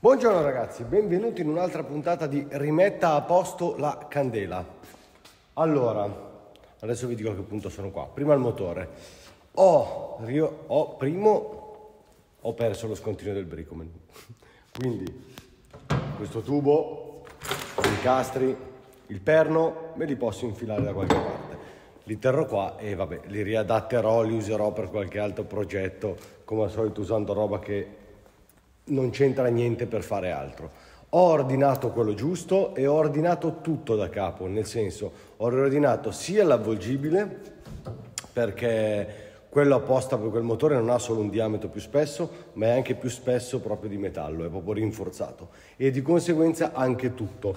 Buongiorno ragazzi, benvenuti in un'altra puntata di Rimetta a posto la candela. Allora, adesso vi dico a che punto sono qua. Prima il motore. Ho, rio, ho primo, ho perso lo scontino del Bricoman. Quindi, questo tubo, gli incastri, il perno, me li posso infilare da qualche parte. Li terrò qua e vabbè, li riadatterò, li userò per qualche altro progetto, come al solito usando roba che non c'entra niente per fare altro. Ho ordinato quello giusto e ho ordinato tutto da capo, nel senso ho riordinato sia l'avvolgibile perché quello apposta per quel motore non ha solo un diametro più spesso, ma è anche più spesso proprio di metallo, è proprio rinforzato e di conseguenza anche tutto,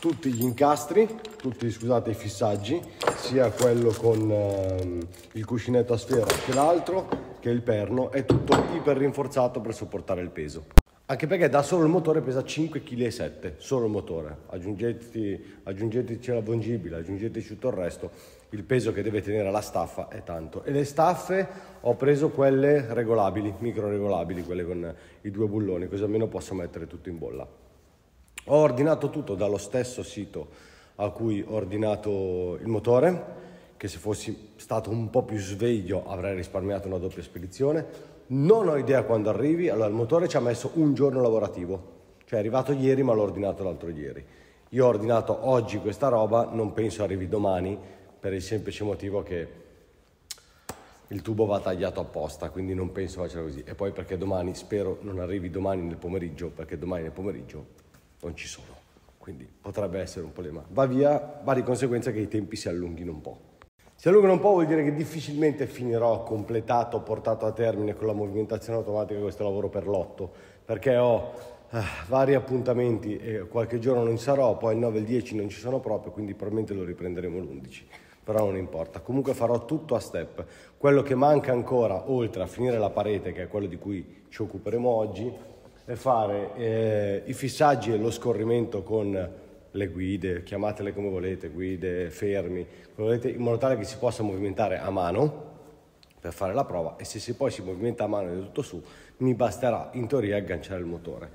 tutti gli incastri, tutti scusate i fissaggi, sia quello con ehm, il cuscinetto a sfera che l'altro, che è il perno, è tutto iper rinforzato per sopportare il peso. Anche perché da solo il motore pesa 5,7 kg, solo il motore. Aggiungeti, aggiungeteci la vongibile, aggiungeteci tutto il resto, il peso che deve tenere la staffa è tanto. E le staffe ho preso quelle regolabili, micro regolabili, quelle con i due bulloni, così almeno posso mettere tutto in bolla. Ho ordinato tutto dallo stesso sito a cui ho ordinato il motore che se fossi stato un po' più sveglio avrei risparmiato una doppia spedizione. Non ho idea quando arrivi, allora il motore ci ha messo un giorno lavorativo, cioè è arrivato ieri ma l'ho ordinato l'altro ieri. Io ho ordinato oggi questa roba, non penso arrivi domani per il semplice motivo che il tubo va tagliato apposta, quindi non penso faccia così. E poi perché domani, spero non arrivi domani nel pomeriggio, perché domani nel pomeriggio non ci sono. Quindi potrebbe essere un problema. Va via, va di conseguenza che i tempi si allunghino un po'. Si allunga un po' vuol dire che difficilmente finirò completato, portato a termine con la movimentazione automatica questo lavoro per l'otto, perché ho ah, vari appuntamenti e qualche giorno non ci sarò, poi il 9 e il 10 non ci sono proprio, quindi probabilmente lo riprenderemo l'11, però non importa. Comunque farò tutto a step. Quello che manca ancora, oltre a finire la parete, che è quello di cui ci occuperemo oggi, è fare eh, i fissaggi e lo scorrimento con le guide, chiamatele come volete, guide, fermi, come volete, in modo tale che si possa movimentare a mano per fare la prova e se si poi si movimenta a mano e tutto su, mi basterà in teoria agganciare il motore.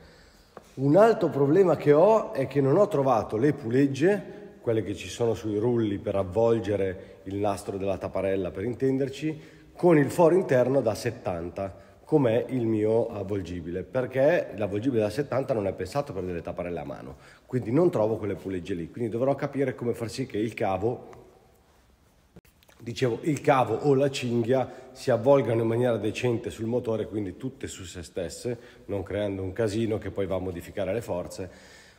Un altro problema che ho è che non ho trovato le pulegge, quelle che ci sono sui rulli per avvolgere il nastro della tapparella per intenderci, con il foro interno da 70 com'è il mio avvolgibile perché l'avvolgibile da 70 non è pensato per delle tapparelle a mano quindi non trovo quelle pulegge lì, quindi dovrò capire come far sì che il cavo, dicevo, il cavo o la cinghia si avvolgano in maniera decente sul motore, quindi tutte su se stesse, non creando un casino che poi va a modificare le forze,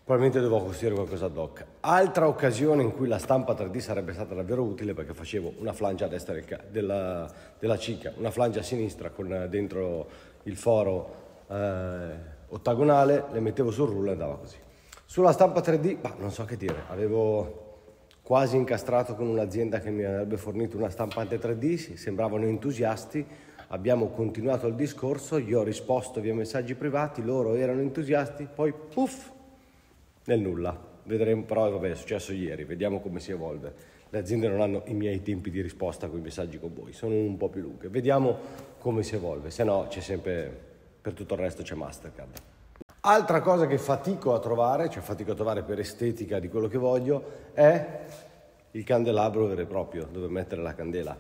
probabilmente dovrò costruire qualcosa ad hoc. Altra occasione in cui la stampa 3D sarebbe stata davvero utile perché facevo una flangia a destra della, della cinghia, una flangia a sinistra con eh, dentro il foro eh, ottagonale, le mettevo sul rullo e andava così. Sulla stampa 3D, bah, non so che dire, avevo quasi incastrato con un'azienda che mi avrebbe fornito una stampante 3D, sembravano entusiasti, abbiamo continuato il discorso, io ho risposto via messaggi privati, loro erano entusiasti, poi puff, nel nulla. Vedremo, però vabbè, è successo ieri, vediamo come si evolve. Le aziende non hanno i miei tempi di risposta con i messaggi con voi, sono un po' più lunghe. Vediamo come si evolve, se no c'è sempre, per tutto il resto c'è Mastercard. Altra cosa che fatico a trovare, cioè fatico a trovare per estetica di quello che voglio, è il candelabro vero e proprio, dove mettere la candela.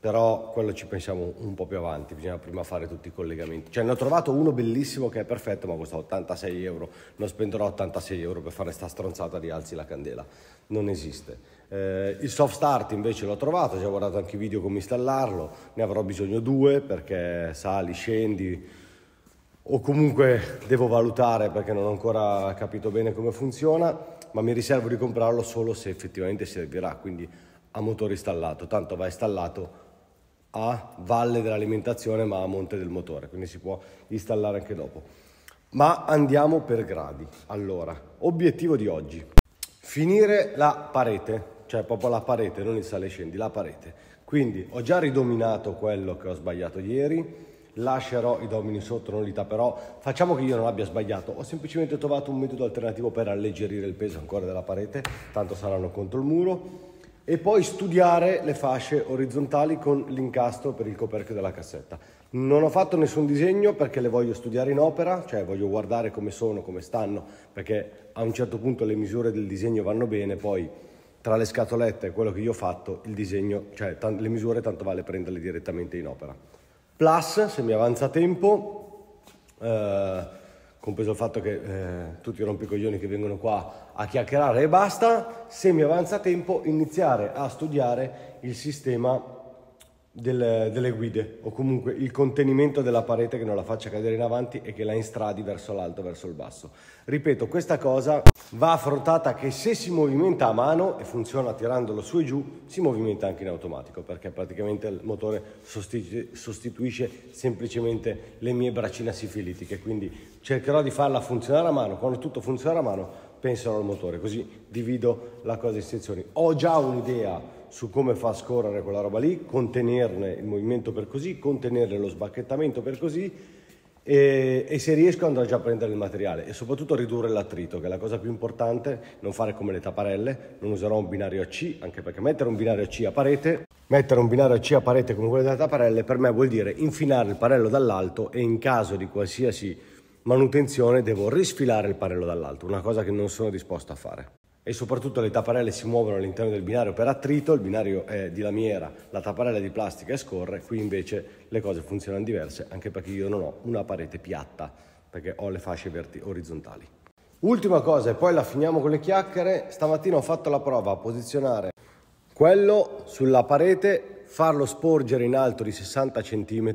Però quello ci pensiamo un po' più avanti, bisogna prima fare tutti i collegamenti. Cioè ne ho trovato uno bellissimo che è perfetto, ma costa 86 euro. Non spenderò 86 euro per fare sta stronzata di alzi la candela. Non esiste. Eh, il soft start invece l'ho trovato, ho già guardato anche i video come installarlo, ne avrò bisogno due perché sali, scendi, o comunque devo valutare perché non ho ancora capito bene come funziona, ma mi riservo di comprarlo solo se effettivamente servirà, quindi a motore installato, tanto va installato a valle dell'alimentazione ma a monte del motore, quindi si può installare anche dopo. Ma andiamo per gradi. Allora, obiettivo di oggi, finire la parete, cioè proprio la parete, non il sale e scendi, la parete. Quindi ho già ridominato quello che ho sbagliato ieri, lascerò i domini sotto, non li tapperò. Facciamo che io non abbia sbagliato, ho semplicemente trovato un metodo alternativo per alleggerire il peso ancora della parete, tanto saranno contro il muro. E poi studiare le fasce orizzontali con l'incastro per il coperchio della cassetta. Non ho fatto nessun disegno perché le voglio studiare in opera, cioè voglio guardare come sono, come stanno, perché a un certo punto le misure del disegno vanno bene, poi tra le scatolette e quello che io ho fatto, il disegno, cioè le misure tanto vale prenderle direttamente in opera. Plus, se mi avanza tempo, eh, compreso il fatto che eh, tutti i rompicoglioni che vengono qua a chiacchierare e basta, se mi avanza tempo iniziare a studiare il sistema del, delle guide o comunque il contenimento della parete che non la faccia cadere in avanti e che la instradi verso l'alto, verso il basso. Ripeto, questa cosa va affrontata che se si movimenta a mano e funziona tirandolo su e giù, si movimenta anche in automatico perché praticamente il motore sostitu sostituisce semplicemente le mie braccine sifilitiche, quindi cercherò di farla funzionare a mano, quando tutto funziona a mano penserò al motore, così divido la cosa in sezioni. Ho già un'idea su come fa a scorrere quella roba lì, contenerne il movimento per così, contenerne lo sbacchettamento per così e, e, se riesco andrò già a prendere il materiale e soprattutto ridurre l'attrito, che è la cosa più importante, non fare come le tapparelle, non userò un binario a C, anche perché mettere un binario a C a parete, mettere un binario a C a parete come quello delle tapparelle per me vuol dire infinare il parello dall'alto e in caso di qualsiasi manutenzione devo risfilare il parello dall'alto, una cosa che non sono disposto a fare e soprattutto le tapparelle si muovono all'interno del binario per attrito, il binario è di lamiera, la tapparella è di plastica e scorre, qui invece le cose funzionano diverse anche perché io non ho una parete piatta perché ho le fasce verti- orizzontali. Ultima cosa e poi la finiamo con le chiacchiere, stamattina ho fatto la prova a posizionare quello sulla parete, farlo sporgere in alto di 60 cm,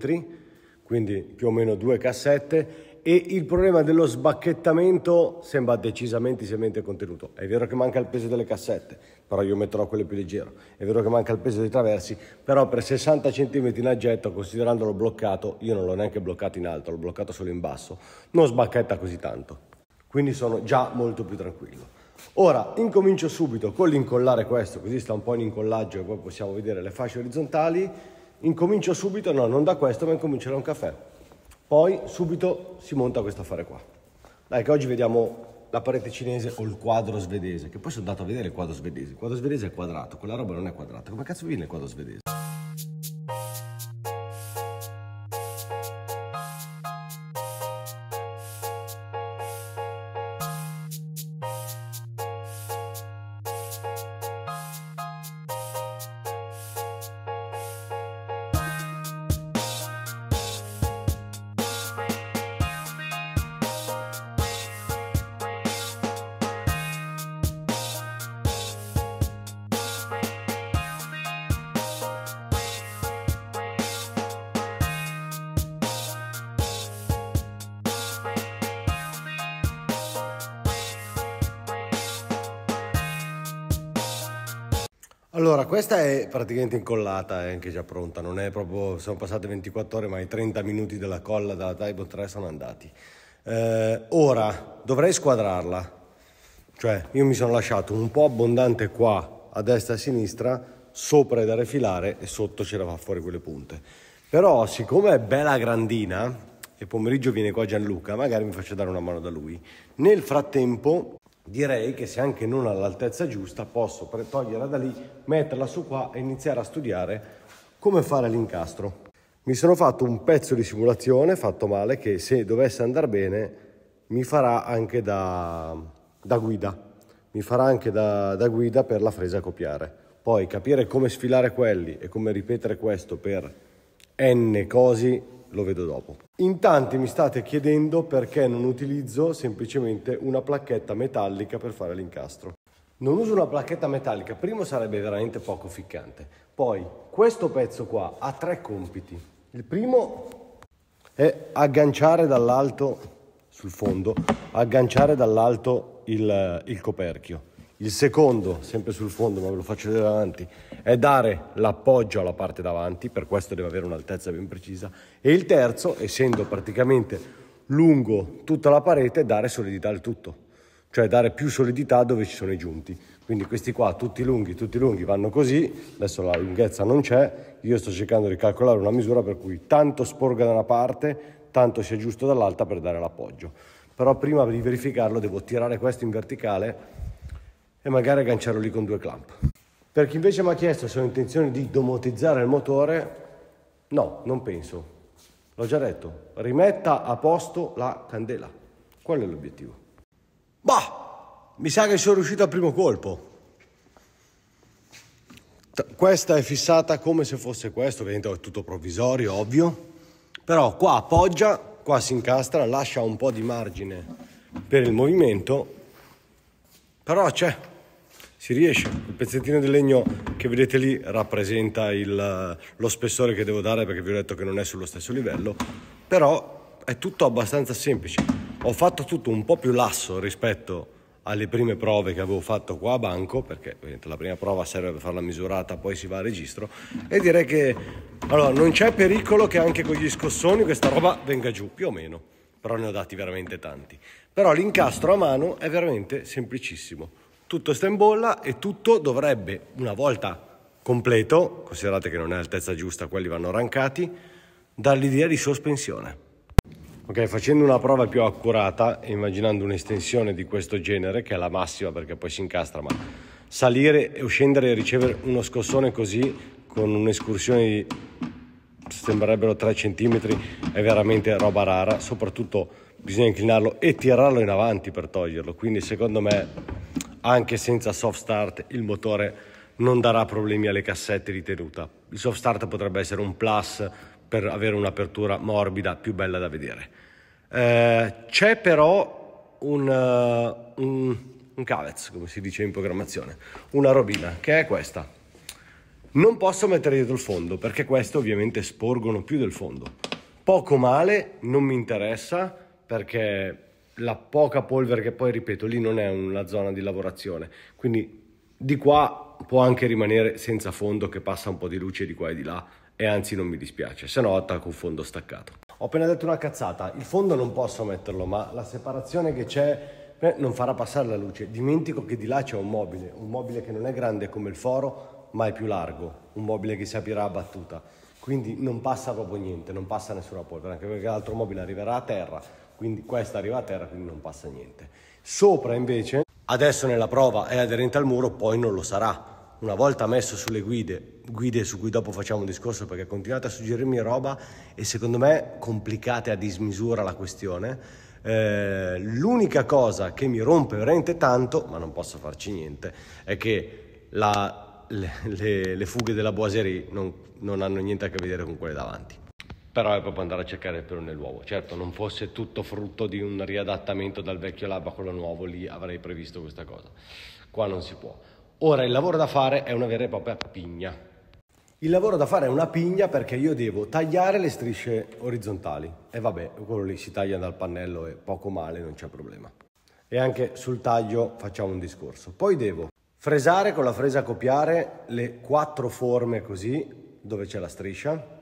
quindi più o meno due cassette e il problema dello sbacchettamento sembra decisamente, decisamente contenuto. È vero che manca il peso delle cassette, però io metterò quelle più leggero. È vero che manca il peso dei traversi, però per 60 cm in aggetto, considerandolo bloccato, io non l'ho neanche bloccato in alto, l'ho bloccato solo in basso, non sbacchetta così tanto. Quindi sono già molto più tranquillo. Ora incomincio subito con l'incollare questo, così sta un po' in incollaggio e poi possiamo vedere le fasce orizzontali. Incomincio subito, no, non da questo, ma incomincio da un caffè. Poi subito si monta questo affare qua. Dai che oggi vediamo la parete cinese o il quadro svedese, che poi sono andato a vedere il quadro svedese. Il quadro svedese è quadrato, quella roba non è quadrata. Come cazzo viene il quadro svedese? questa è praticamente incollata, è eh, anche già pronta, non è proprio, sono passate 24 ore, ma i 30 minuti della colla della Taibo 3 sono andati. Eh, ora dovrei squadrarla, cioè io mi sono lasciato un po' abbondante qua a destra e a sinistra, sopra è da refilare e sotto ce la fa fuori quelle punte. Però siccome è bella grandina, e pomeriggio viene qua Gianluca, magari mi faccio dare una mano da lui. Nel frattempo direi che se anche non all'altezza giusta posso toglierla da lì, metterla su qua e iniziare a studiare come fare l'incastro. Mi sono fatto un pezzo di simulazione fatto male che se dovesse andare bene mi farà anche da, da guida, mi farà anche da, da guida per la fresa a copiare. Poi capire come sfilare quelli e come ripetere questo per n cosi lo vedo dopo. In tanti mi state chiedendo perché non utilizzo semplicemente una placchetta metallica per fare l'incastro. Non uso una placchetta metallica, primo sarebbe veramente poco ficcante. Poi questo pezzo qua ha tre compiti. Il primo è agganciare dall'alto sul fondo, agganciare dall'alto il, il coperchio. Il secondo, sempre sul fondo, ma ve lo faccio vedere davanti, è dare l'appoggio alla parte davanti, per questo deve avere un'altezza ben precisa. E il terzo, essendo praticamente lungo tutta la parete, è dare solidità al tutto, cioè dare più solidità dove ci sono i giunti. Quindi questi qua, tutti lunghi, tutti lunghi, vanno così, adesso la lunghezza non c'è, io sto cercando di calcolare una misura per cui tanto sporga da una parte, tanto sia giusto dall'altra per dare l'appoggio. Però prima di verificarlo devo tirare questo in verticale e magari agganciarlo lì con due clamp. Per chi invece mi ha chiesto se ho intenzione di domotizzare il motore, no, non penso. L'ho già detto, rimetta a posto la candela. Quello è l'obiettivo. Bah, mi sa che sono riuscito al primo colpo. Questa è fissata come se fosse questo, ovviamente è tutto provvisorio, ovvio. Però qua appoggia, qua si incastra, lascia un po' di margine per il movimento. Però c'è si riesce. Il pezzettino di legno che vedete lì rappresenta il, lo spessore che devo dare perché vi ho detto che non è sullo stesso livello, però è tutto abbastanza semplice. Ho fatto tutto un po' più lasso rispetto alle prime prove che avevo fatto qua a banco, perché la prima prova serve per fare la misurata, poi si va a registro, e direi che allora, non c'è pericolo che anche con gli scossoni questa roba venga giù, più o meno, però ne ho dati veramente tanti. Però l'incastro a mano è veramente semplicissimo. Tutto sta in bolla e tutto dovrebbe, una volta completo, considerate che non è altezza giusta, quelli vanno arrancati, dall'idea di sospensione. Ok, facendo una prova più accurata, immaginando un'estensione di questo genere, che è la massima perché poi si incastra, ma salire e scendere e ricevere uno scossone così, con un'escursione di sembrerebbero 3 cm, è veramente roba rara, soprattutto bisogna inclinarlo e tirarlo in avanti per toglierlo, quindi secondo me anche senza soft start il motore non darà problemi alle cassette di tenuta. Il soft start potrebbe essere un plus per avere un'apertura morbida più bella da vedere. Eh, c'è però un, uh, un, un cavez, come si dice in programmazione, una robina, che è questa. Non posso mettere dietro il fondo, perché queste ovviamente sporgono più del fondo. Poco male, non mi interessa, perché la poca polvere che poi, ripeto, lì non è una zona di lavorazione, quindi di qua può anche rimanere senza fondo che passa un po' di luce di qua e di là e anzi non mi dispiace, se no attacco un fondo staccato. Ho appena detto una cazzata, il fondo non posso metterlo, ma la separazione che c'è non farà passare la luce. Dimentico che di là c'è un mobile, un mobile che non è grande come il foro, ma è più largo, un mobile che si aprirà a battuta. Quindi non passa proprio niente, non passa nessuna polvere, anche perché l'altro mobile arriverà a terra, quindi questa arriva a terra, quindi non passa niente. Sopra invece, adesso nella prova è aderente al muro, poi non lo sarà. Una volta messo sulle guide, guide su cui dopo facciamo un discorso perché continuate a suggerirmi roba e secondo me complicate a dismisura la questione, eh, l'unica cosa che mi rompe veramente tanto, ma non posso farci niente, è che la, le, le, le, fughe della Boiserie non, non hanno niente a che vedere con quelle davanti però è proprio andare a cercare il pelo nell'uovo. Certo, non fosse tutto frutto di un riadattamento dal vecchio lab a quello nuovo, lì avrei previsto questa cosa. Qua non si può. Ora il lavoro da fare è una vera e propria pigna. Il lavoro da fare è una pigna perché io devo tagliare le strisce orizzontali. E vabbè, quello lì si taglia dal pannello e poco male, non c'è problema. E anche sul taglio facciamo un discorso. Poi devo fresare con la fresa a copiare le quattro forme così, dove c'è la striscia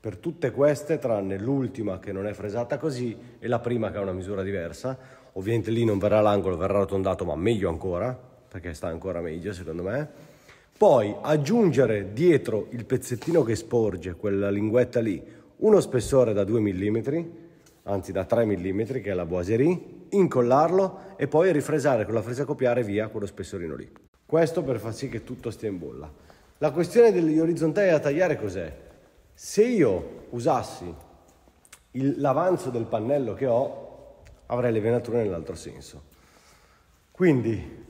per tutte queste, tranne l'ultima che non è fresata così e la prima che ha una misura diversa, ovviamente lì non verrà l'angolo, verrà rotondato, ma meglio ancora, perché sta ancora meglio secondo me. Poi aggiungere dietro il pezzettino che sporge, quella linguetta lì, uno spessore da 2 mm, anzi da 3 mm che è la boiserie, incollarlo e poi rifresare con la fresa copiare via quello spessorino lì. Questo per far sì che tutto stia in bolla. La questione degli orizzontali da tagliare cos'è? Se io usassi il, l'avanzo del pannello che ho, avrei le venature nell'altro senso. Quindi,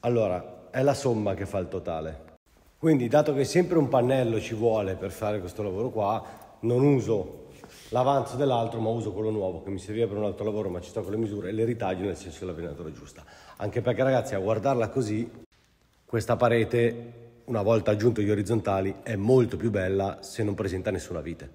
allora, è la somma che fa il totale. Quindi, dato che sempre un pannello ci vuole per fare questo lavoro qua, non uso l'avanzo dell'altro, ma uso quello nuovo che mi serviva per un altro lavoro, ma ci sto con le misure e le ritaglio nel senso della venatura giusta. Anche perché, ragazzi, a guardarla così, questa parete una volta aggiunto gli orizzontali è molto più bella se non presenta nessuna vite,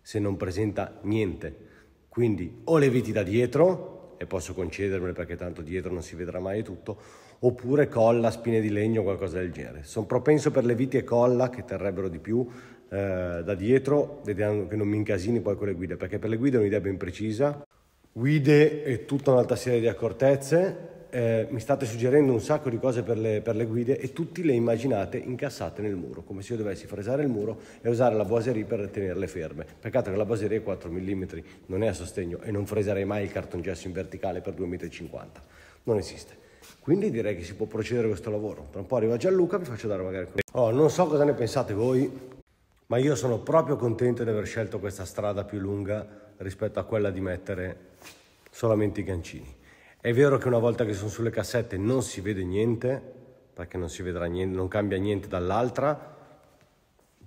se non presenta niente. Quindi o le viti da dietro, e posso concedermele perché tanto dietro non si vedrà mai tutto, oppure colla, spine di legno o qualcosa del genere. Sono propenso per le viti e colla che terrebbero di più eh, da dietro, vediamo che non mi incasini poi con le guide, perché per le guide è un'idea ben precisa. Guide e tutta un'altra serie di accortezze, eh, mi state suggerendo un sacco di cose per le, per le, guide e tutte le immaginate incassate nel muro, come se io dovessi fresare il muro e usare la boiserie per tenerle ferme. Peccato che la boiserie è 4 mm, non è a sostegno e non freserei mai il cartongesso in verticale per 2,50 m, non esiste. Quindi direi che si può procedere a questo lavoro. Tra un po' arriva Gianluca, vi faccio dare magari... Oh, non so cosa ne pensate voi, ma io sono proprio contento di aver scelto questa strada più lunga rispetto a quella di mettere solamente i gancini. È vero che una volta che sono sulle cassette non si vede niente, perché non si vedrà niente, non cambia niente dall'altra,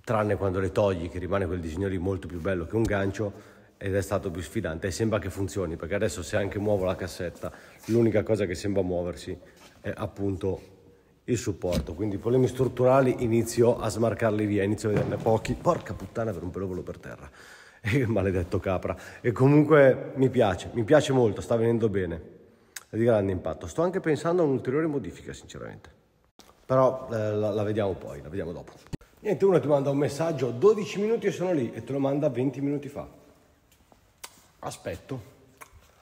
tranne quando le togli, che rimane quel disegno lì molto più bello che un gancio, ed è stato più sfidante e sembra che funzioni perché adesso se anche muovo la cassetta l'unica cosa che sembra muoversi è appunto il supporto quindi problemi strutturali inizio a smarcarli via inizio a vederne pochi porca puttana per un pelovolo per terra e eh, maledetto capra e comunque mi piace mi piace molto sta venendo bene di grande impatto. Sto anche pensando a un'ulteriore modifica, sinceramente. Però eh, la, la, vediamo poi, la vediamo dopo. Niente, uno ti manda un messaggio, 12 minuti e sono lì, e te lo manda 20 minuti fa. Aspetto.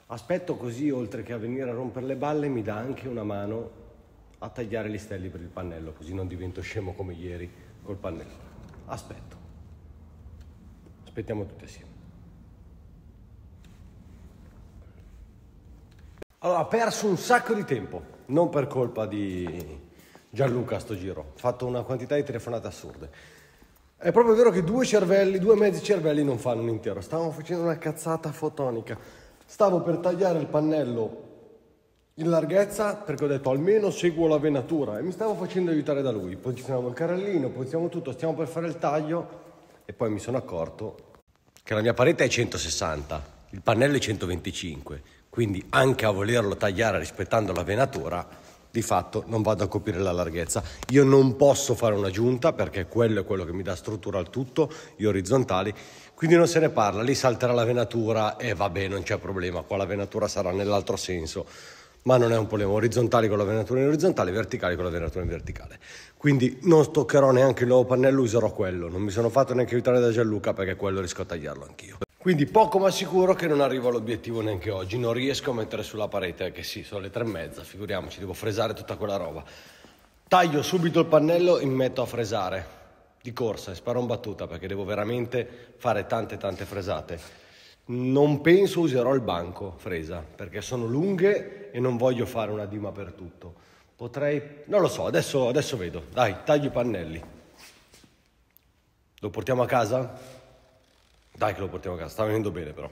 Aspetto così, oltre che a venire a rompere le balle, mi dà anche una mano a tagliare gli stelli per il pannello, così non divento scemo come ieri col pannello. Aspetto. Aspettiamo tutti assieme. ha perso un sacco di tempo, non per colpa di Gianluca a sto giro, ha fatto una quantità di telefonate assurde. È proprio vero che due cervelli, due mezzi cervelli non fanno un intero, stavamo facendo una cazzata fotonica. Stavo per tagliare il pannello in larghezza perché ho detto almeno seguo la venatura e mi stavo facendo aiutare da lui. Posizionavo il carrellino, posizioniamo tutto, stiamo per fare il taglio e poi mi sono accorto che la mia parete è 160, il pannello è 125 quindi anche a volerlo tagliare rispettando la venatura, di fatto non vado a coprire la larghezza. Io non posso fare una giunta perché quello è quello che mi dà struttura al tutto, gli orizzontali, quindi non se ne parla, lì salterà la venatura e vabbè non c'è problema, qua la venatura sarà nell'altro senso, ma non è un problema, orizzontali con la venatura in orizzontale, verticali con la venatura in verticale. Quindi non toccherò neanche il nuovo pannello, userò quello, non mi sono fatto neanche aiutare da Gianluca perché quello riesco a tagliarlo anch'io. Quindi poco ma sicuro che non arrivo all'obiettivo neanche oggi, non riesco a mettere sulla parete, che sì, sono le tre e mezza, figuriamoci, devo fresare tutta quella roba. Taglio subito il pannello e mi metto a fresare, di corsa, e sparo in battuta perché devo veramente fare tante tante fresate. Non penso userò il banco fresa, perché sono lunghe e non voglio fare una dima per tutto. Potrei, non lo so, adesso, adesso vedo. Dai, taglio i pannelli. Lo portiamo a casa? Dai che lo portiamo a casa, sta venendo bene però.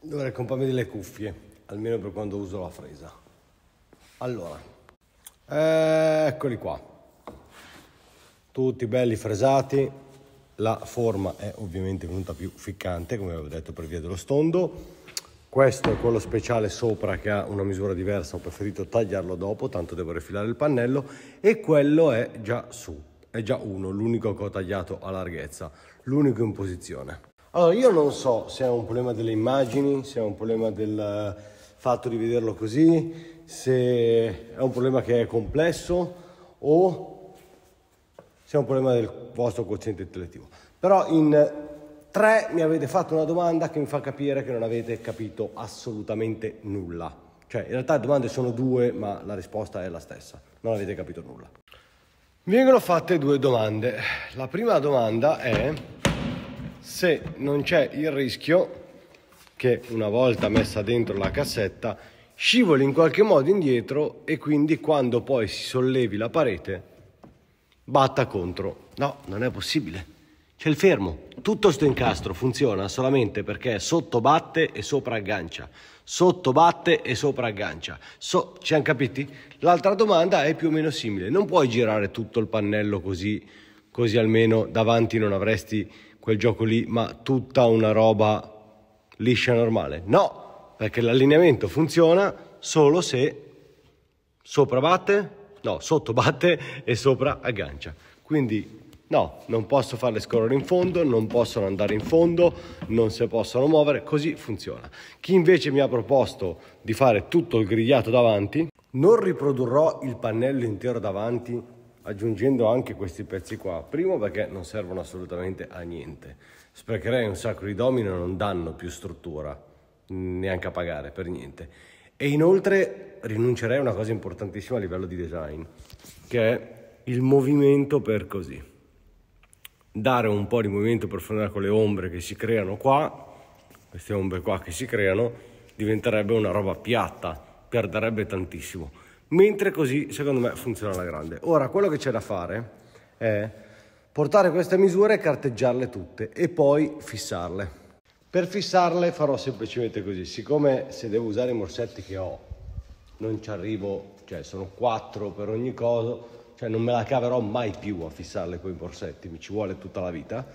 Dovrei comprarmi delle cuffie, almeno per quando uso la fresa. Allora, eh, eccoli qua. Tutti belli fresati la forma è ovviamente venuta più ficcante come avevo detto per via dello stondo questo è quello speciale sopra che ha una misura diversa ho preferito tagliarlo dopo tanto devo rifilare il pannello e quello è già su è già uno l'unico che ho tagliato a larghezza l'unico in posizione allora io non so se è un problema delle immagini se è un problema del eh, fatto di vederlo così se è un problema che è complesso o se è un problema del vostro quoziente intellettivo. Però in tre mi avete fatto una domanda che mi fa capire che non avete capito assolutamente nulla. Cioè, in realtà le domande sono due, ma la risposta è la stessa. Non avete capito nulla. Mi vengono fatte due domande. La prima domanda è se non c'è il rischio che una volta messa dentro la cassetta scivoli in qualche modo indietro e quindi quando poi si sollevi la parete batta contro. No, non è possibile. C'è il fermo. Tutto sto incastro funziona solamente perché sotto batte e sopra aggancia. Sotto batte e sopra aggancia. So, ci hanno capiti? L'altra domanda è più o meno simile. Non puoi girare tutto il pannello così, così almeno davanti non avresti quel gioco lì, ma tutta una roba liscia normale. No, perché l'allineamento funziona solo se sopra batte no, sotto batte e sopra aggancia. Quindi no, non posso farle scorrere in fondo, non possono andare in fondo, non si possono muovere, così funziona. Chi invece mi ha proposto di fare tutto il grigliato davanti, non riprodurrò il pannello intero davanti aggiungendo anche questi pezzi qua. Primo perché non servono assolutamente a niente. Sprecherei un sacco di domino e non danno più struttura, neanche a pagare per niente. E inoltre rinuncerei a una cosa importantissima a livello di design, che è il movimento per così. Dare un po' di movimento per fondare con le ombre che si creano qua, queste ombre qua che si creano, diventerebbe una roba piatta, perderebbe tantissimo. Mentre così, secondo me, funziona alla grande. Ora, quello che c'è da fare è portare queste misure e carteggiarle tutte e poi fissarle. Per fissarle farò semplicemente così, siccome se devo usare i morsetti che ho non ci arrivo, cioè sono quattro per ogni cosa, cioè non me la caverò mai più a fissarle con i morsetti, mi ci vuole tutta la vita,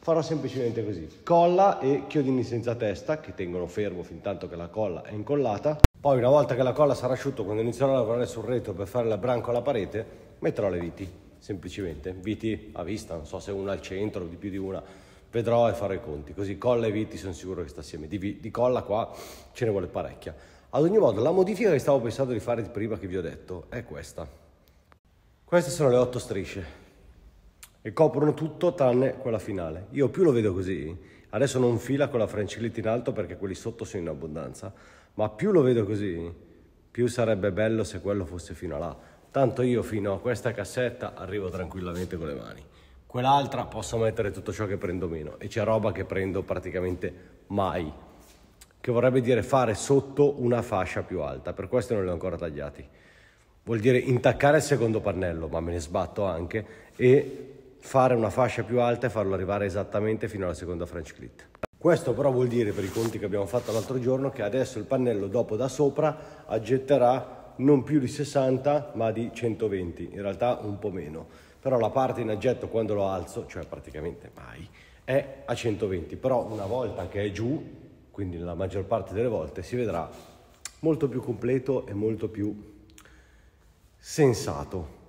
farò semplicemente così, colla e chiodini senza testa che tengono fermo fin tanto che la colla è incollata, poi una volta che la colla sarà asciutta quando inizierò a lavorare sul retro per fare la branco alla parete metterò le viti, semplicemente, viti a vista, non so se una al centro o di più di una vedrò e farò i conti. Così Colla e viti sono sicuro che sta assieme. Di, di, Colla qua ce ne vuole parecchia. Ad ogni modo, la modifica che stavo pensando di fare prima che vi ho detto è questa. Queste sono le otto strisce e coprono tutto tranne quella finale. Io più lo vedo così, adesso non fila con la francellita in alto perché quelli sotto sono in abbondanza, ma più lo vedo così, più sarebbe bello se quello fosse fino a là. Tanto io fino a questa cassetta arrivo tranquillamente con le mani quell'altra posso mettere tutto ciò che prendo meno e c'è roba che prendo praticamente mai che vorrebbe dire fare sotto una fascia più alta per questo non li ho ancora tagliati vuol dire intaccare il secondo pannello ma me ne sbatto anche e fare una fascia più alta e farlo arrivare esattamente fino alla seconda French clit questo però vuol dire per i conti che abbiamo fatto l'altro giorno che adesso il pannello dopo da sopra aggetterà non più di 60 ma di 120 in realtà un po' meno però la parte in aggetto quando lo alzo, cioè praticamente mai, è a 120, però una volta che è giù, quindi la maggior parte delle volte, si vedrà molto più completo e molto più sensato.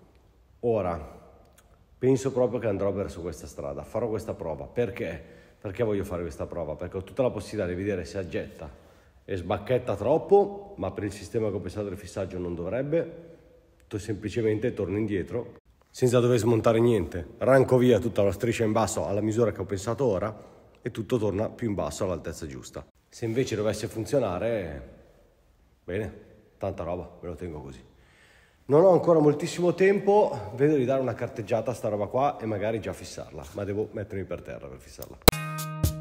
Ora, penso proprio che andrò verso questa strada, farò questa prova, perché? Perché voglio fare questa prova? Perché ho tutta la possibilità di vedere se aggetta e sbacchetta troppo, ma per il sistema che ho pensato del fissaggio non dovrebbe, tu semplicemente torno indietro senza dover smontare niente. Ranco via tutta la striscia in basso alla misura che ho pensato ora e tutto torna più in basso all'altezza giusta. Se invece dovesse funzionare, bene, tanta roba, ve lo tengo così. Non ho ancora moltissimo tempo, vedo di dare una carteggiata a sta roba qua e magari già fissarla, ma devo mettermi per terra per fissarla.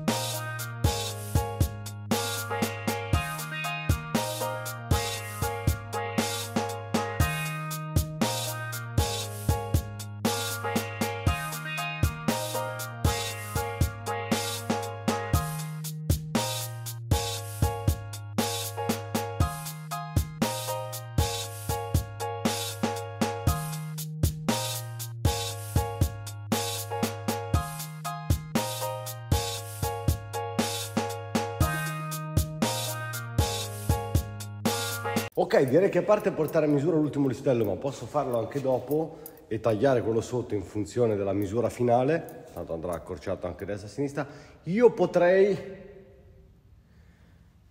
Ok, direi che a parte portare a misura l'ultimo listello, ma posso farlo anche dopo e tagliare quello sotto in funzione della misura finale, tanto andrà accorciato anche destra e sinistra, io potrei,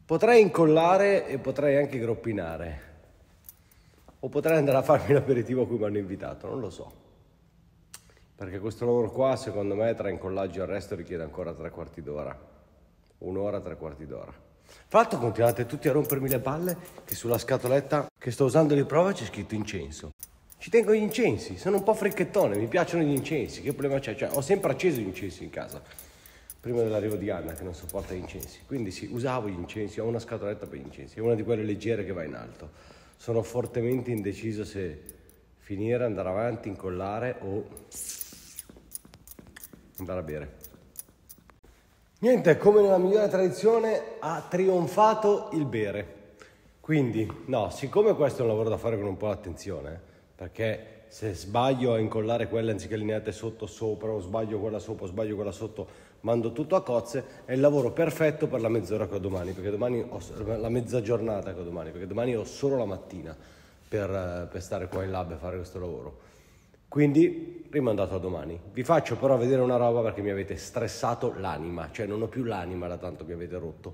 potrei incollare e potrei anche groppinare. O potrei andare a farmi l'aperitivo a cui mi hanno invitato, non lo so. Perché questo lavoro qua, secondo me, tra incollaggio e il resto, richiede ancora tre quarti d'ora. Un'ora, tre quarti d'ora. Fra l'altro continuate tutti a rompermi le palle che sulla scatoletta che sto usando di prova c'è scritto incenso. Ci tengo gli incensi, sono un po' fricchettone, mi piacciono gli incensi, che problema c'è? Cioè, ho sempre acceso gli incensi in casa, prima dell'arrivo di Anna che non sopporta gli incensi. Quindi sì, usavo gli incensi, ho una scatoletta per gli incensi, è una di quelle leggere che va in alto. Sono fortemente indeciso se finire, andare avanti, incollare o andare a bere. Niente, come nella migliore tradizione ha trionfato il bere. Quindi, no, siccome questo è un lavoro da fare con un po' di attenzione, perché se sbaglio a incollare quella anziché lineate sotto sopra, o sbaglio quella sopra, o sbaglio quella sotto, mando tutto a cozze, è il lavoro perfetto per la mezz'ora che ho domani, perché domani ho la mezza giornata che ho domani, perché domani ho solo la mattina per, eh, per stare qua in lab e fare questo lavoro. Quindi rimandato a domani. Vi faccio però vedere una roba perché mi avete stressato l'anima, cioè non ho più l'anima da tanto mi avete rotto.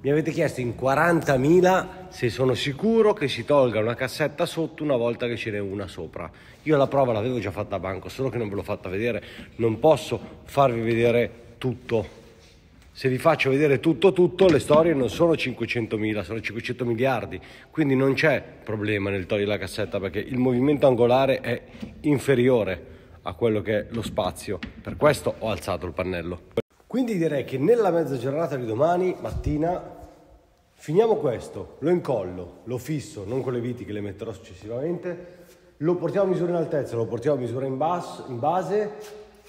Mi avete chiesto in 40.000 se sono sicuro che si tolga una cassetta sotto una volta che ce n'è una sopra. Io la prova l'avevo già fatta a banco, solo che non ve l'ho fatta vedere. Non posso farvi vedere tutto se vi faccio vedere tutto tutto le storie non sono 500.000 sono 500 miliardi, quindi non c'è problema nel togliere la cassetta perché il movimento angolare è inferiore a quello che è lo spazio, per questo ho alzato il pannello. Quindi direi che nella mezza giornata di domani mattina finiamo questo, lo incollo, lo fisso, non con le viti che le metterò successivamente, lo portiamo a misura in altezza, lo portiamo a misura in, basso, in base,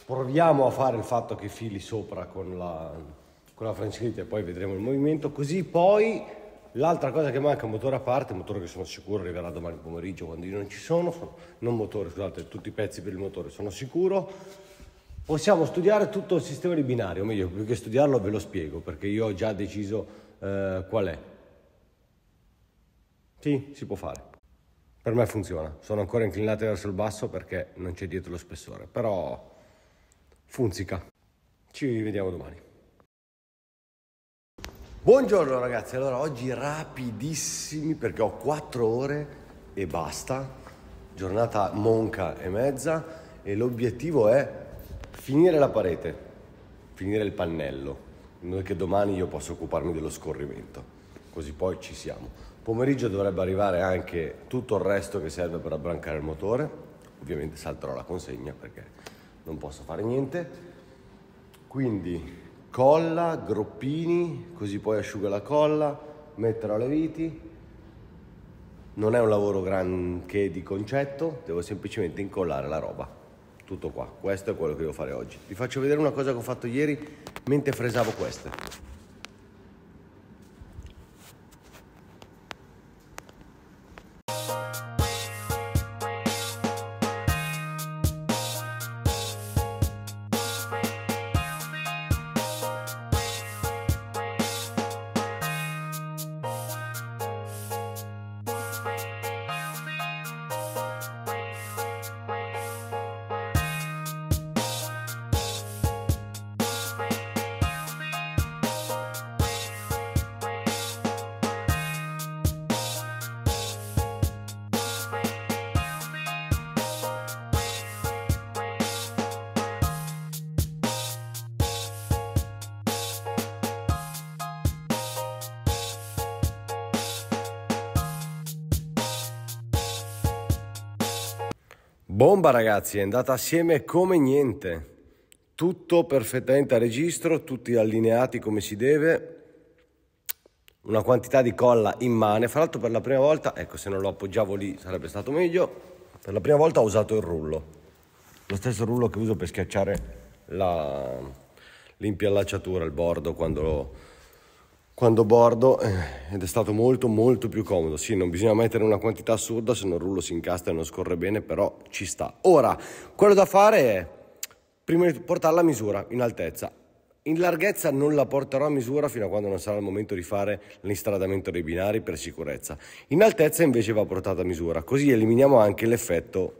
proviamo a fare il fatto che fili sopra con la con la Franceschini e poi vedremo il movimento, così poi l'altra cosa che manca è un motore a parte, motore che sono sicuro arriverà domani pomeriggio quando io non ci sono, sono non motore, scusate, tutti i pezzi per il motore sono sicuro. Possiamo studiare tutto il sistema di binario, meglio più che studiarlo ve lo spiego perché io ho già deciso eh, qual è. Sì, si può fare. Per me funziona. Sono ancora inclinate verso il basso perché non c'è dietro lo spessore, però funzica. Ci vediamo domani. Buongiorno ragazzi, allora oggi rapidissimi perché ho 4 ore e basta, giornata monca e mezza e l'obiettivo è finire la parete, finire il pannello, in modo che domani io posso occuparmi dello scorrimento, così poi ci siamo. Pomeriggio dovrebbe arrivare anche tutto il resto che serve per abbrancare il motore, ovviamente salterò la consegna perché non posso fare niente, quindi colla, groppini, così poi asciuga la colla, metterò le viti. Non è un lavoro granché di concetto, devo semplicemente incollare la roba. Tutto qua, questo è quello che devo fare oggi. Vi faccio vedere una cosa che ho fatto ieri mentre fresavo queste. Bomba ragazzi, è andata assieme come niente. Tutto perfettamente a registro, tutti allineati come si deve. Una quantità di colla immane. Fra l'altro per la prima volta, ecco se non lo appoggiavo lì sarebbe stato meglio, per la prima volta ho usato il rullo. Lo stesso rullo che uso per schiacciare l'impiallacciatura, il bordo quando lo quando bordo eh, ed è stato molto molto più comodo sì non bisogna mettere una quantità assurda se non rullo si incastra e non scorre bene però ci sta ora quello da fare è prima di tutto portarla misura in altezza in larghezza non la porterò a misura fino a quando non sarà il momento di fare l'instradamento dei binari per sicurezza in altezza invece va portata a misura così eliminiamo anche l'effetto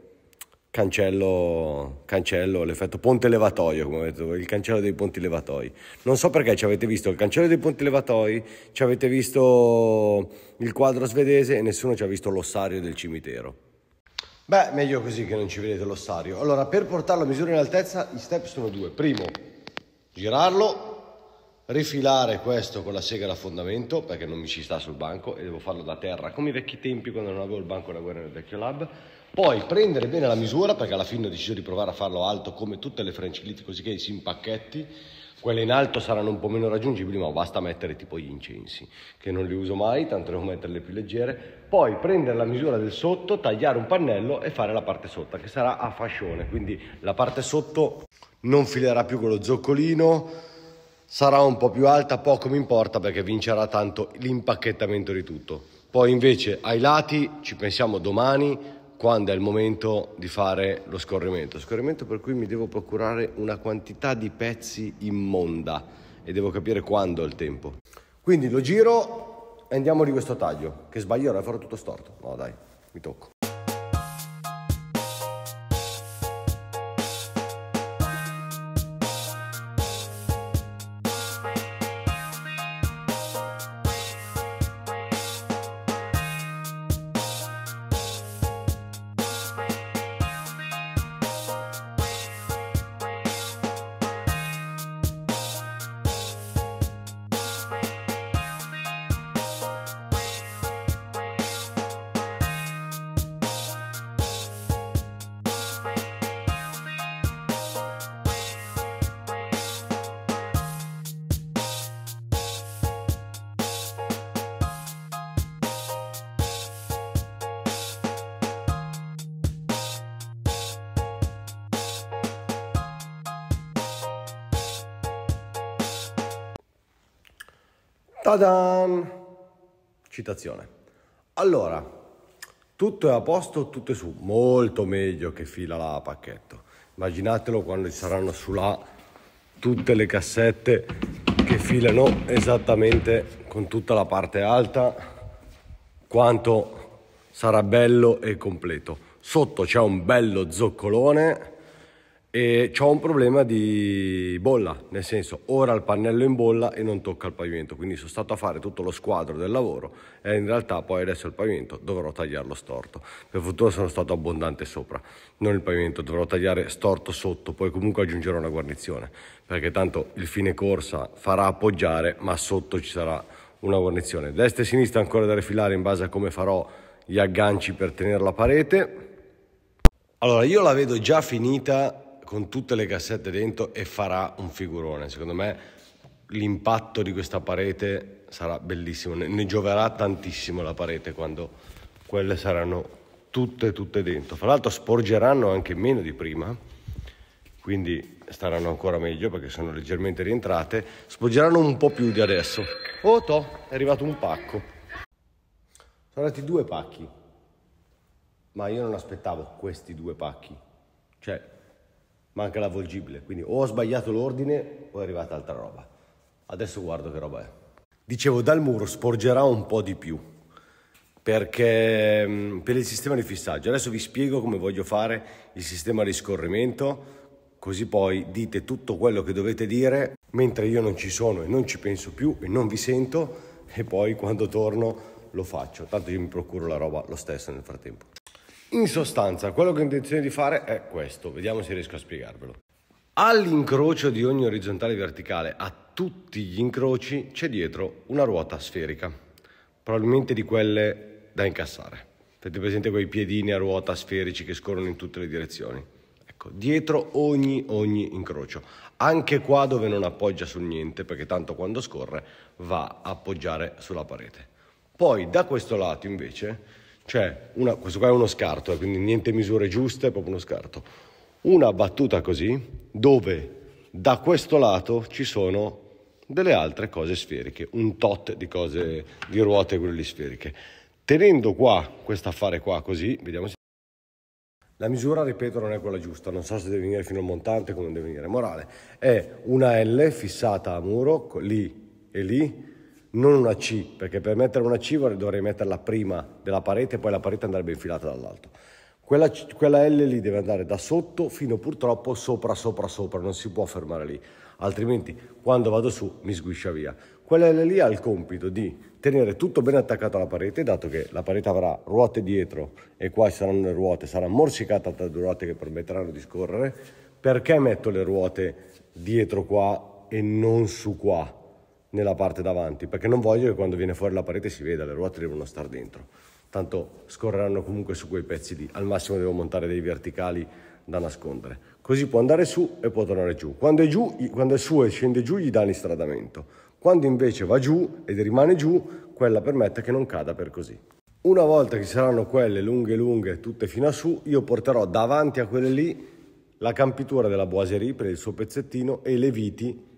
cancello, cancello l'effetto ponte levatoio, come avete detto, il cancello dei ponti levatoi. Non so perché ci avete visto il cancello dei ponti levatoi, ci avete visto il quadro svedese e nessuno ci ha visto l'ossario del cimitero. Beh, meglio così che non ci vedete l'ossario. Allora, per portarlo a misura in altezza, i step sono due. Primo, girarlo, rifilare questo con la sega da fondamento, perché non mi ci sta sul banco e devo farlo da terra, come i vecchi tempi quando non avevo il banco da guerra nel vecchio lab. Poi prendere bene la misura, perché alla fine ho deciso di provare a farlo alto come tutte le French Elite, così che si impacchetti. Quelle in alto saranno un po' meno raggiungibili, ma basta mettere tipo gli incensi, che non li uso mai, tanto devo metterle più leggere. Poi prendere la misura del sotto, tagliare un pannello e fare la parte sotto, che sarà a fascione. Quindi la parte sotto non filerà più con lo zoccolino, sarà un po' più alta, poco mi importa perché vincerà tanto l'impacchettamento di tutto. Poi invece ai lati ci pensiamo domani, quando è il momento di fare lo scorrimento. Scorrimento per cui mi devo procurare una quantità di pezzi immonda e devo capire quando è il tempo. Quindi lo giro e andiamo di questo taglio, che sbaglierò e farò tutto storto. No dai, mi tocco. Tadan! Citazione. Allora, tutto è a posto, tutto è su. Molto meglio che fila la pacchetto. Immaginatelo quando ci saranno su là tutte le cassette che filano esattamente con tutta la parte alta quanto sarà bello e completo. Sotto c'è un bello zoccolone e ho un problema di bolla, nel senso ora il pannello in bolla e non tocca il pavimento, quindi sono stato a fare tutto lo squadro del lavoro e in realtà poi adesso il pavimento dovrò tagliarlo storto. Per fortuna sono stato abbondante sopra, non il pavimento, dovrò tagliare storto sotto, poi comunque aggiungerò una guarnizione, perché tanto il fine corsa farà appoggiare, ma sotto ci sarà una guarnizione. Destra e sinistra ancora da rifilare in base a come farò gli agganci per tenere la parete. Allora, io la vedo già finita con tutte le cassette dentro e farà un figurone. Secondo me l'impatto di questa parete sarà bellissimo, ne, ne gioverà tantissimo la parete quando quelle saranno tutte tutte dentro. Fra l'altro sporgeranno anche meno di prima, quindi staranno ancora meglio perché sono leggermente rientrate, sporgeranno un po' più di adesso. Oh to, è arrivato un pacco. Sono arrivati due pacchi. Ma io non aspettavo questi due pacchi. Cioè, manca la volgibile, quindi o ho sbagliato l'ordine o è arrivata altra roba. Adesso guardo che roba è. Dicevo, dal muro sporgerà un po' di più perché mm, per il sistema di fissaggio. Adesso vi spiego come voglio fare il sistema di scorrimento, così poi dite tutto quello che dovete dire mentre io non ci sono e non ci penso più e non vi sento e poi quando torno lo faccio, tanto io mi procuro la roba lo stesso nel frattempo. In sostanza, quello che ho intenzione di fare è questo, vediamo se riesco a spiegarvelo. All'incrocio di ogni orizzontale e verticale, a tutti gli incroci, c'è dietro una ruota sferica, probabilmente di quelle da incassare. Tenete presente quei piedini a ruota sferici che scorrono in tutte le direzioni? Ecco, dietro ogni, ogni incrocio, anche qua dove non appoggia su niente, perché tanto quando scorre va a appoggiare sulla parete. Poi da questo lato invece cioè, una, questo qua è uno scarto, eh, quindi niente misure giuste, è proprio uno scarto. Una battuta così, dove da questo lato ci sono delle altre cose sferiche, un tot di cose di ruote sferiche. Tenendo qua questo affare qua così, vediamo se la misura, ripeto, non è quella giusta, non so se deve venire fino al montante, come deve venire. Morale, è una L fissata a muro, lì e lì, non una C, perché per mettere una C dovrei metterla prima della parete e poi la parete andrebbe infilata dall'alto. Quella, quella, L lì deve andare da sotto fino purtroppo sopra, sopra, sopra, non si può fermare lì, altrimenti quando vado su mi sguiscia via. Quella L lì ha il compito di tenere tutto ben attaccato alla parete, dato che la parete avrà ruote dietro e qua ci saranno le ruote, sarà morsicata tra due ruote che permetteranno di scorrere. Perché metto le ruote dietro qua e non su qua? nella parte davanti perché non voglio che quando viene fuori la parete si veda, le ruote devono stare dentro. Tanto scorreranno comunque su quei pezzi lì, al massimo devo montare dei verticali da nascondere. Così può andare su e può tornare giù. Quando è, giù, quando è su e scende giù gli dà l'istradamento. Quando invece va giù ed rimane giù, quella permette che non cada per così. Una volta che saranno quelle lunghe lunghe tutte fino a su, io porterò davanti a quelle lì la campitura della boiserie per il suo pezzettino e le viti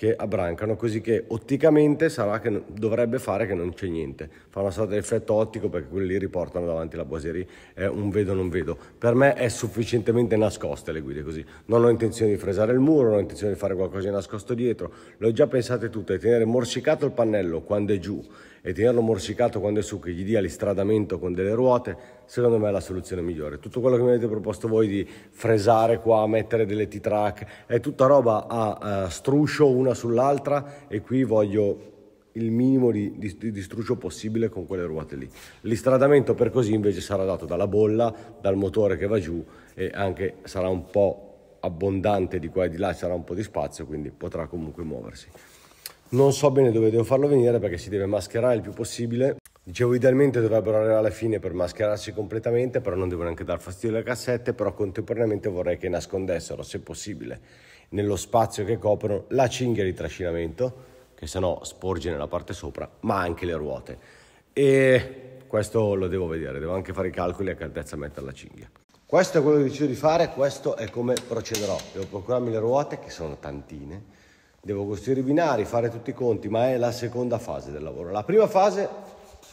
che abbrancano, così che otticamente sarà che dovrebbe fare che non c'è niente. Fa una sorta di effetto ottico perché quelli riportano davanti la boiserie, è un vedo non vedo. Per me è sufficientemente nascoste le guide così. Non ho intenzione di fresare il muro, non ho intenzione di fare qualcosa di nascosto dietro. l'ho ho già pensate tutte, tenere morsicato il pannello quando è giù e tenerlo morsicato quando è su che gli dia l'istradamento con delle ruote, secondo me è la soluzione migliore. Tutto quello che mi avete proposto voi di fresare qua, mettere delle T-track, è tutta roba a uh, struscio una sull'altra e qui voglio il minimo di, di, di, struscio possibile con quelle ruote lì. L'istradamento per così invece sarà dato dalla bolla, dal motore che va giù e anche sarà un po' abbondante di qua e di là, sarà un po' di spazio, quindi potrà comunque muoversi non so bene dove devo farlo venire perché si deve mascherare il più possibile Dicevo, idealmente dovrebbero arrivare alla fine per mascherarsi completamente, però non devono neanche dar fastidio alle cassette, però contemporaneamente vorrei che nascondessero, se possibile, nello spazio che coprono, la cinghia di trascinamento, che sennò sporge nella parte sopra, ma anche le ruote. E questo lo devo vedere, devo anche fare i calcoli a che altezza mettere la cinghia. Questo è quello che ho deciso di fare, questo è come procederò. Devo procurarmi le ruote, che sono tantine, devo costruire i binari, fare tutti i conti, ma è la seconda fase del lavoro. La prima fase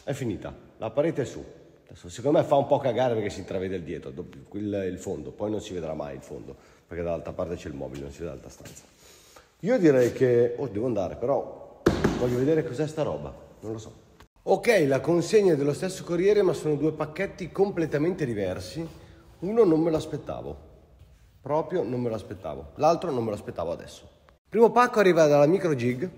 è finita, la parete è su. Adesso, secondo me fa un po' cagare perché si intravede il dietro, il, il fondo, poi non si vedrà mai il fondo, perché dall'altra parte c'è il mobile, non si vede l'altra stanza. Io direi che, oh devo andare, però voglio vedere cos'è sta roba, non lo so. Ok, la consegna è dello stesso corriere, ma sono due pacchetti completamente diversi. Uno non me l'aspettavo, proprio non me l'aspettavo, l'altro non me l'aspettavo adesso primo pacco arriva dalla MicroGig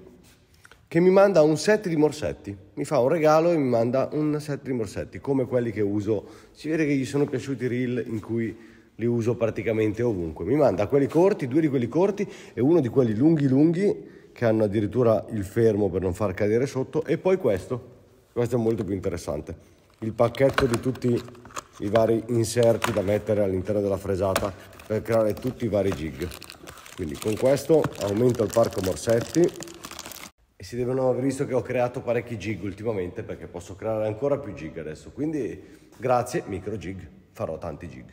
che mi manda un set di morsetti. Mi fa un regalo e mi manda un set di morsetti, come quelli che uso. Si vede che gli sono piaciuti i reel in cui li uso praticamente ovunque. Mi manda quelli corti, due di quelli corti e uno di quelli lunghi lunghi che hanno addirittura il fermo per non far cadere sotto e poi questo. Questo è molto più interessante. Il pacchetto di tutti i vari inserti da mettere all'interno della fresata per creare tutti i vari jig quindi con questo aumento il parco morsetti e si devono aver visto che ho creato parecchi gig ultimamente perché posso creare ancora più gig adesso quindi grazie micro gig farò tanti gig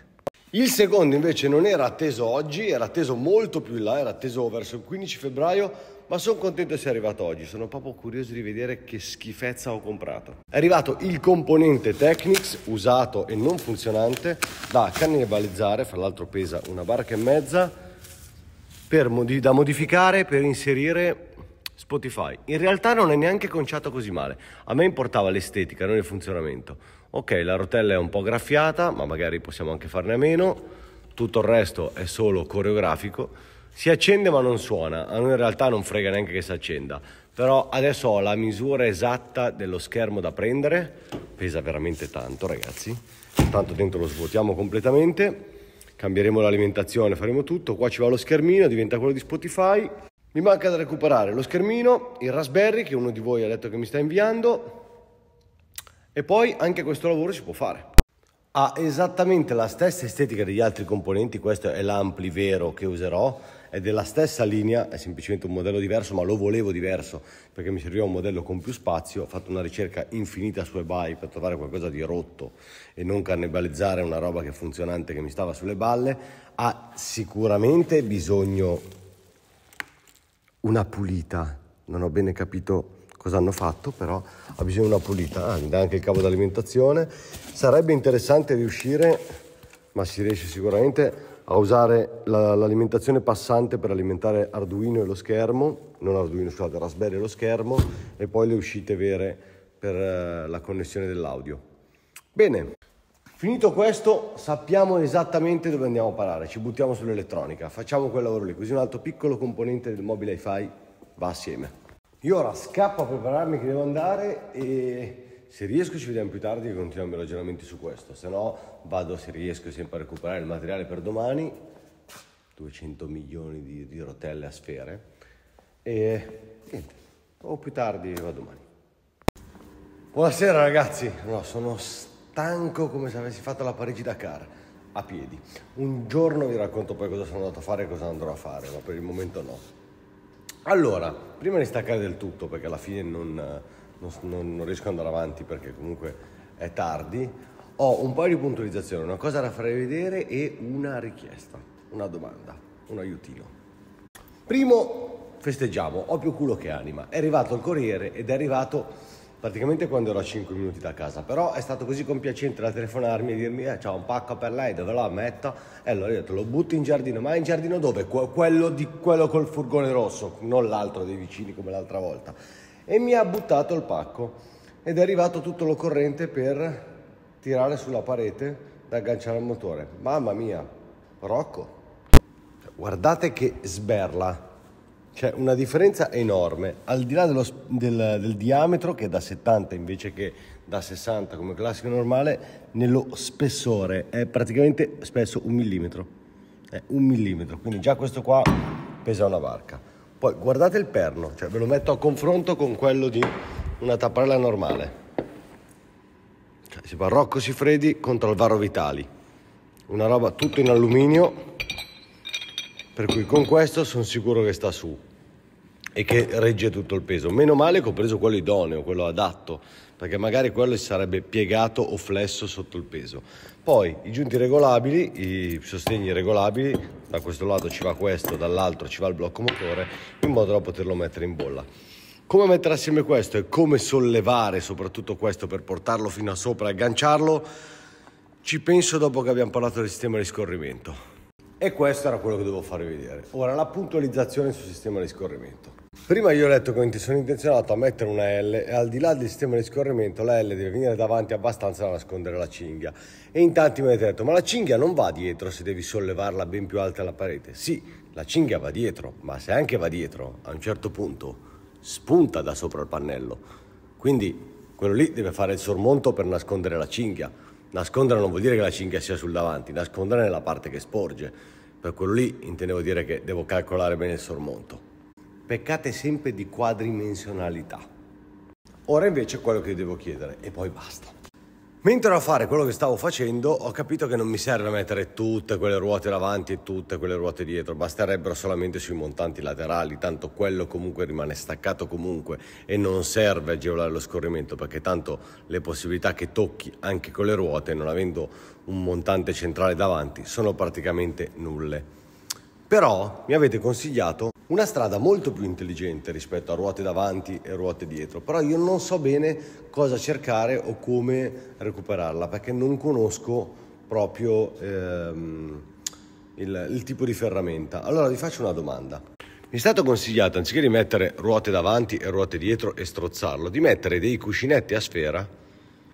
il secondo invece non era atteso oggi era atteso molto più in là era atteso verso il 15 febbraio ma sono contento sia arrivato oggi sono proprio curioso di vedere che schifezza ho comprato è arrivato il componente Technics usato e non funzionante da cannibalizzare fra l'altro pesa una barca e mezza modi da modificare per inserire Spotify. In realtà non è neanche conciato così male. A me importava l'estetica, non il funzionamento. Ok, la rotella è un po' graffiata, ma magari possiamo anche farne a meno. Tutto il resto è solo coreografico. Si accende ma non suona, a noi in realtà non frega neanche che si accenda, però adesso ho la misura esatta dello schermo da prendere, pesa veramente tanto ragazzi, tanto dentro lo svuotiamo completamente cambieremo l'alimentazione, faremo tutto. Qua ci va lo schermino, diventa quello di Spotify. Mi manca da recuperare lo schermino, il Raspberry che uno di voi ha detto che mi sta inviando e poi anche questo lavoro si può fare ha esattamente la stessa estetica degli altri componenti, questo è l'ampli vero che userò, è della stessa linea, è semplicemente un modello diverso, ma lo volevo diverso perché mi serviva un modello con più spazio, ho fatto una ricerca infinita su eBay per trovare qualcosa di rotto e non cannibalizzare una roba che è funzionante che mi stava sulle balle, ha sicuramente bisogno una pulita, non ho bene capito cosa hanno fatto, però ha bisogno di una pulita, ah, mi dà anche il cavo d'alimentazione. Sarebbe interessante riuscire, ma si riesce sicuramente, a usare l'alimentazione passante per alimentare Arduino e lo schermo, non Arduino, scusate, Raspberry e lo schermo, e poi le uscite vere per eh, la connessione dell'audio. Bene, finito questo sappiamo esattamente dove andiamo a parare, ci buttiamo sull'elettronica, facciamo quel lavoro lì, così un altro piccolo componente del mobile hi-fi va assieme. Io ora scappo a prepararmi che devo andare e se riesco ci vediamo più tardi e continuiamo i ragionamenti su questo, se no vado, se riesco sempre a recuperare il materiale per domani, 200 milioni di, di rotelle a sfere, e niente, o più tardi va domani. Buonasera ragazzi, no, sono stanco come se avessi fatto la Parigi Dakar, a piedi. Un giorno vi racconto poi cosa sono andato a fare e cosa andrò a fare, ma per il momento no. Allora, prima di staccare del tutto, perché alla fine non, non, non, non riesco ad andare avanti perché comunque è tardi, ho un paio di puntualizzazioni, una cosa da fare vedere e una richiesta, una domanda, un aiutino. Primo, festeggiamo, ho più culo che anima. È arrivato il Corriere ed è arrivato praticamente quando ero a 5 minuti da casa, però è stato così compiacente da telefonarmi e dirmi eh, c'ho un pacco per lei, dove lo metto? E allora ho detto, lo butto in giardino, ma in giardino dove? quello, di, quello col furgone rosso, non l'altro dei vicini come l'altra volta. E mi ha buttato il pacco ed è arrivato tutto l'occorrente per tirare sulla parete da agganciare al motore. Mamma mia, Rocco! Cioè, guardate che sberla! C'è una differenza enorme, al di là dello, del, del diametro che è da 70 invece che da 60 come classico normale, nello spessore è praticamente spesso un millimetro, è un millimetro, quindi già questo qua pesa una barca. Poi guardate il perno, cioè ve lo metto a confronto con quello di una tapparella normale. Cioè, si fa Rocco Sifredi contro Alvaro Vitali, una roba tutto in alluminio per cui con questo sono sicuro che sta su e che regge tutto il peso. Meno male che ho preso quello idoneo, quello adatto, perché magari quello si sarebbe piegato o flesso sotto il peso. Poi i giunti regolabili, i sostegni regolabili, da questo lato ci va questo, dall'altro ci va il blocco motore, in modo da poterlo mettere in bolla. Come mettere assieme questo e come sollevare soprattutto questo per portarlo fino a sopra e agganciarlo, ci penso dopo che abbiamo parlato del sistema di scorrimento. E questo era quello che dovevo farvi vedere. Ora, la puntualizzazione sul sistema di scorrimento. Prima io ho letto che sono intenzionato a mettere una L e al di là del sistema di scorrimento la L deve venire davanti abbastanza da nascondere la cinghia. E in tanti mi avete detto ma la cinghia non va dietro se devi sollevarla ben più alta alla parete. Sì, la cinghia va dietro, ma se anche va dietro, a un certo punto spunta da sopra il pannello. Quindi quello lì deve fare il sormonto per nascondere la cinghia. Nascondere non vuol dire che la cinghia sia sul davanti, nascondere nella parte che sporge. Per quello lì intendevo dire che devo calcolare bene il sormonto. Peccate sempre di quadrimensionalità. Ora invece quello che devo chiedere e poi basta. Mentre ero a fare quello che stavo facendo, ho capito che non mi serve mettere tutte quelle ruote davanti e tutte quelle ruote dietro, basterebbero solamente sui montanti laterali, tanto quello comunque rimane staccato comunque e non serve agevolare lo scorrimento perché tanto le possibilità che tocchi anche con le ruote, non avendo un montante centrale davanti, sono praticamente nulle. Però mi avete consigliato una strada molto più intelligente rispetto a ruote davanti e ruote dietro, però io non so bene cosa cercare o come recuperarla perché non conosco proprio ehm, il, il tipo di ferramenta. Allora vi faccio una domanda. Mi è stato consigliato, anziché di mettere ruote davanti e ruote dietro e strozzarlo, di mettere dei cuscinetti a sfera,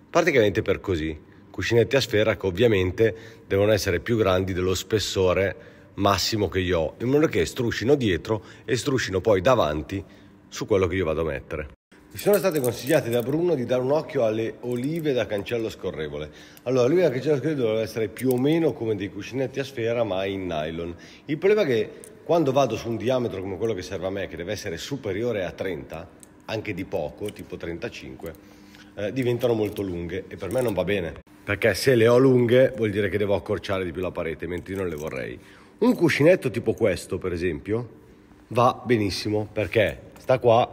praticamente per così, cuscinetti a sfera che ovviamente devono essere più grandi dello spessore massimo che io ho, in modo che struscino dietro e struscino poi davanti su quello che io vado a mettere. Mi sono state consigliate da Bruno di dare un occhio alle olive da cancello scorrevole. Allora, l'olive da cancello scorrevole deve essere più o meno come dei cuscinetti a sfera, ma in nylon. Il problema è che quando vado su un diametro come quello che serve a me, che deve essere superiore a 30, anche di poco, tipo 35, eh, diventano molto lunghe e per me non va bene. Perché se le ho lunghe vuol dire che devo accorciare di più la parete, mentre io non le vorrei. Un cuscinetto tipo questo, per esempio, va benissimo perché sta qua,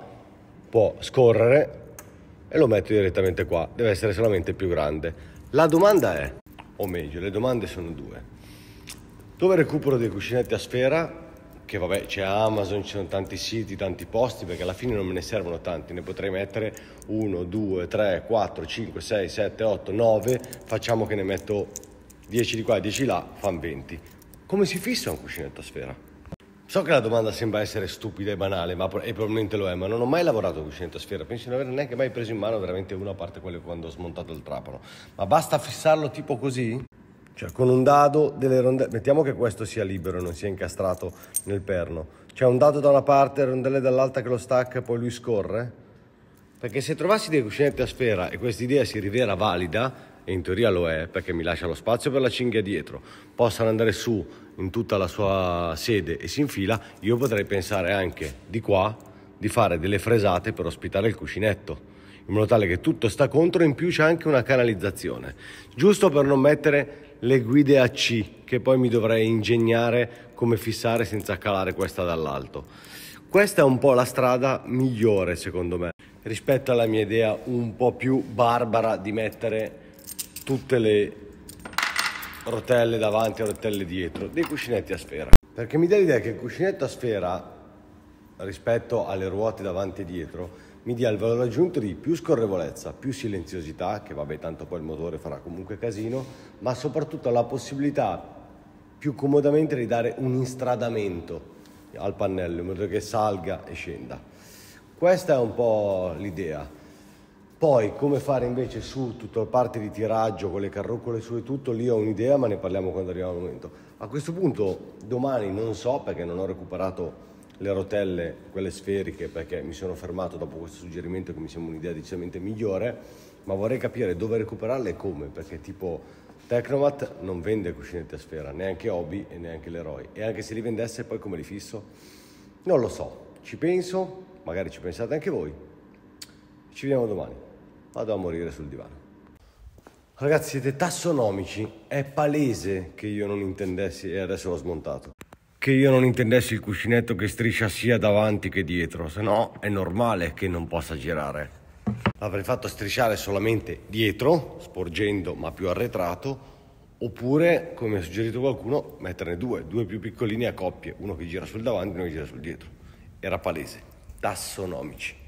può scorrere e lo metto direttamente qua. Deve essere solamente più grande. La domanda è, o meglio, le domande sono due. Dove recupero dei cuscinetti a sfera? Che vabbè, c'è Amazon, ci sono tanti siti, tanti posti, perché alla fine non me ne servono tanti, ne potrei mettere 1, 2, 3, 4, 5, 6, 7, 8, 9, facciamo che ne metto 10 di qua e 10 là, fan 20 come si fissa un cuscinetto a sfera? So che la domanda sembra essere stupida e banale, ma, e probabilmente lo è, ma non ho mai lavorato con cuscinetto a sfera, penso di non aver neanche mai preso in mano veramente uno, a parte quello quando ho smontato il trapano. Ma basta fissarlo tipo così? Cioè con un dado delle rondelle, mettiamo che questo sia libero e non sia incastrato nel perno. C'è un dado da una parte, rondelle dall'altra che lo stacca e poi lui scorre? Perché se trovassi dei cuscinetti a sfera e questa idea si rivela valida, e in teoria lo è perché mi lascia lo spazio per la cinghia dietro, possano andare su in tutta la sua sede e si infila, io potrei pensare anche di qua di fare delle fresate per ospitare il cuscinetto in modo tale che tutto sta contro e in più c'è anche una canalizzazione giusto per non mettere le guide a C che poi mi dovrei ingegnare come fissare senza calare questa dall'alto questa è un po' la strada migliore secondo me rispetto alla mia idea un po' più barbara di mettere tutte le rotelle davanti e rotelle dietro dei cuscinetti a sfera. Perché mi dà l'idea che il cuscinetto a sfera rispetto alle ruote davanti e dietro mi dia il valore aggiunto di più scorrevolezza, più silenziosità, che vabbè tanto poi il motore farà comunque casino, ma soprattutto la possibilità più comodamente di dare un instradamento al pannello in modo che salga e scenda. Questa è un po' l'idea. Poi come fare invece su tutta la parte di tiraggio con le carruccole su e tutto, lì ho un'idea ma ne parliamo quando arriviamo al momento. A questo punto domani non so perché non ho recuperato le rotelle, quelle sferiche, perché mi sono fermato dopo questo suggerimento che mi sembra un'idea decisamente migliore, ma vorrei capire dove recuperarle e come, perché tipo Tecnomat non vende cuscinetti a sfera, neanche Hobby e neanche l'Eroi, e anche se li vendesse poi come li fisso? Non lo so, ci penso, magari ci pensate anche voi. Ci vediamo domani vado a morire sul divano. Ragazzi, siete tassonomici, è palese che io non intendessi, e adesso l'ho smontato, che io non intendessi il cuscinetto che striscia sia davanti che dietro, se no è normale che non possa girare. L'avrei fatto strisciare solamente dietro, sporgendo ma più arretrato, oppure, come ha suggerito qualcuno, metterne due, due più piccolini a coppie, uno che gira sul davanti e uno che gira sul dietro. Era palese, tassonomici.